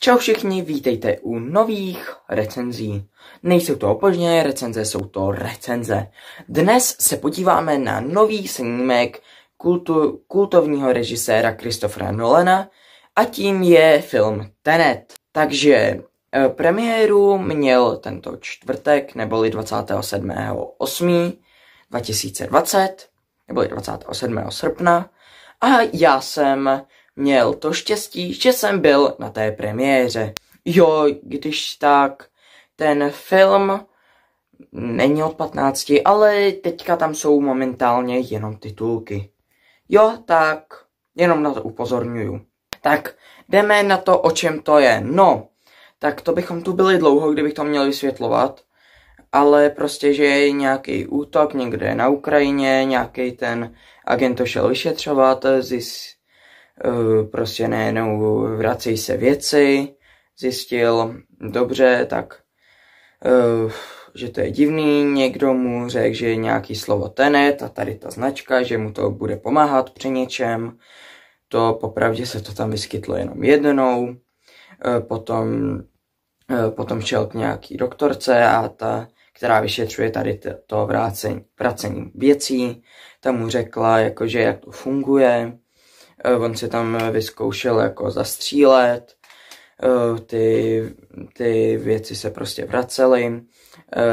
Čau všichni, vítejte u nových recenzí. Nejsou to opožně recenze, jsou to recenze. Dnes se podíváme na nový snímek kultu, kultovního režiséra Christophera Nolana a tím je film Tenet. Takže eh, premiéru měl tento čtvrtek, neboli 27.8.2020, neboli 27. srpna. A já jsem měl to štěstí, že jsem byl na té premiéře. Jo, když tak, ten film není od 15, ale teďka tam jsou momentálně jenom titulky. Jo, tak jenom na to upozorňuju. Tak jdeme na to, o čem to je. No, tak to bychom tu byli dlouho, kdybych to měl vysvětlovat. Ale prostě, že je nějaký útok někde na Ukrajině, nějaký ten agent to šel vyšetřovat, zjistil, Eh, prostě nejenom vrací se věci, zjistil, dobře, tak eh, že to je divný, někdo mu řekl, že je nějaký slovo tenet a tady ta značka, že mu to bude pomáhat při něčem. To popravdě se to tam vyskytlo jenom jednou. Eh, potom, potom šel k nějaký doktorce a ta, která vyšetřuje tady to vrácení, vracení věcí, tam mu řekla, jakože jak to funguje, Eh, on si tam eh, vyzkoušel jako zastřílet, eh, ty, ty věci se prostě vracely,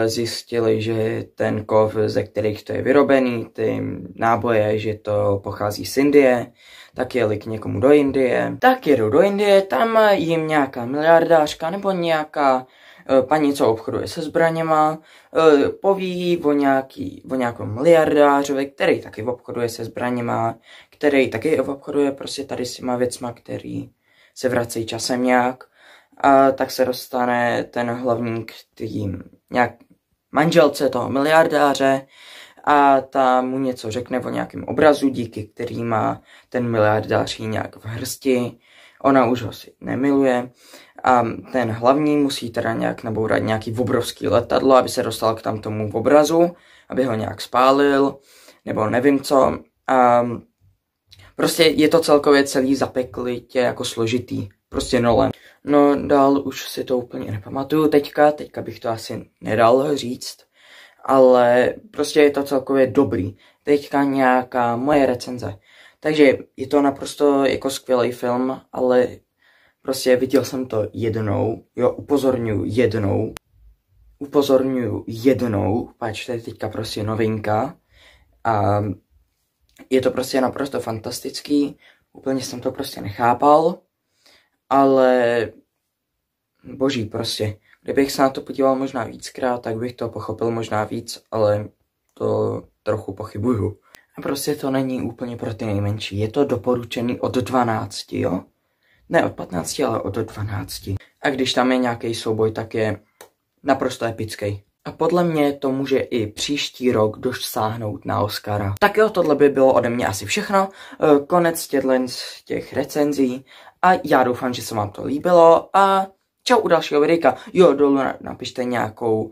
zjistili, že ten kov, ze kterých to je vyrobený, ty náboje, že to pochází z Indie, tak jeli k někomu do Indie, tak jedou do Indie, tam jim nějaká miliardářka nebo nějaká Eh, paní, co obchoduje se zbraněma, eh, poví o, nějaký, o nějakou miliardářovi, který taky obchoduje se zbraněma, který taky obchoduje prostě tady s těma věcma, který se vrací časem nějak. A tak se dostane ten hlavník tým nějak manželce toho miliardáře a ta mu něco řekne o nějakém obrazu, díky který má ten miliardář nějak v hrsti. Ona už ho si nemiluje a ten hlavní musí teda nějak nabourat nějaký obrovský letadlo, aby se dostal k tam tomu obrazu, aby ho nějak spálil, nebo nevím co. A prostě je to celkově celý zapeklitě jako složitý. Prostě Nolan. No dál už si to úplně nepamatuju teďka, teďka bych to asi nedal říct, ale prostě je to celkově dobrý. Teďka nějaká moje recenze. Takže je to naprosto jako skvělý film, ale Prostě viděl jsem to jednou, jo, upozorňuji jednou, upozorňuji jednou, pač to je teďka prostě novinka a je to prostě naprosto fantastický, úplně jsem to prostě nechápal, ale boží prostě, kdybych se na to podíval možná víckrát, tak bych to pochopil možná víc, ale to trochu pochybuju. A prostě to není úplně pro ty nejmenší, je to doporučený od 12, jo? ne od 15, ale od 12. A když tam je nějaký souboj, tak je naprosto epický. A podle mě to může i příští rok dosáhnout na Oscara. Tak jo, tohle by bylo ode mě asi všechno. Eh, konec z těch recenzí. A já doufám, že se vám to líbilo. A čau u dalšího videa. Jo, dolů napište nějakou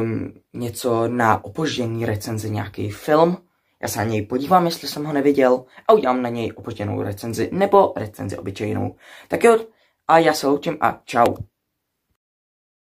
um, něco na opoždění recenze, nějaký film. Já se na něj podívám, jestli jsem ho neviděl a udělám na něj opožděnou recenzi nebo recenzi obyčejnou. Tak jo, a já se loučím a čau.